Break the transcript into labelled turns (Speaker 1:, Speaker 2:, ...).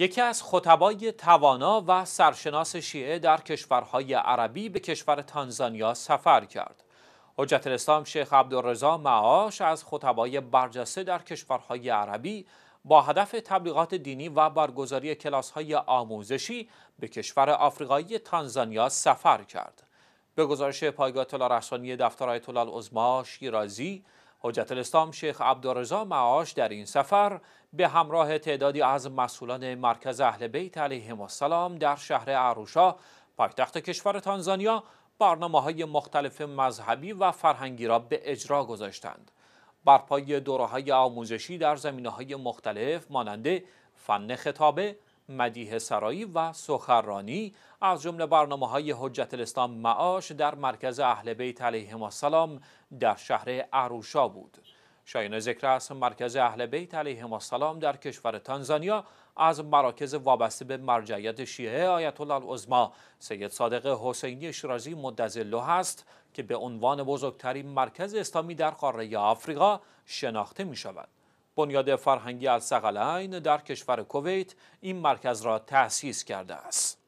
Speaker 1: یکی از خطبای توانا و سرشناس شیعه در کشورهای عربی به کشور تانزانیا سفر کرد. حجت الاسلام شیخ عبدالرضا معاش از خطبای برجسته در کشورهای عربی با هدف تبلیغات دینی و برگزاری کلاس‌های آموزشی به کشور آفریقایی تانزانیا سفر کرد. به گزارش پایگاه تلارسانی رسانی دفتر آیت الله شیرازی حجت الاسلام شیخ عبدالرضا معاش در این سفر به همراه تعدادی از مسئولان مرکز اهل بیت علیهم السلام در شهر عروشا پایتخت کشور تانزانیا برنامه های مختلف مذهبی و فرهنگی را به اجرا گذاشتند. برپای دوره های آموزشی در زمینه های مختلف مانند فن خطابه، مدیه سرایی و سخرانی از جمله برنامه های حجت الاسلام معاش در مرکز اهل بیت علیهم السلام در شهر عروشا بود شایان ذکر است مرکز اهل بیت علیهم السلام در کشور تانزانیا از مراکز وابسته به مرجعیت شیعه آیت الله سید صادق حسینی شرازی مدظله است که به عنوان بزرگترین مرکز اسلامی در قاره آفریقا شناخته می شود بنیاد فرهنگی السقلین در کشور کویت این مرکز را تأسیس کرده است.